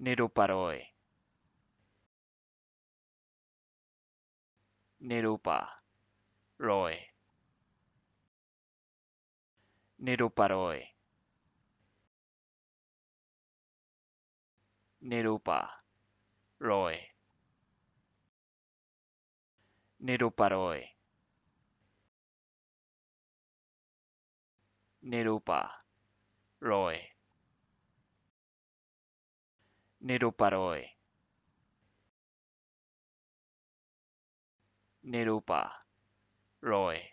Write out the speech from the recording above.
Roy Nerupa Roe. Nerupa Roy Roe. Neroparoe. Nerupa Roy. ROY NERUPA ROY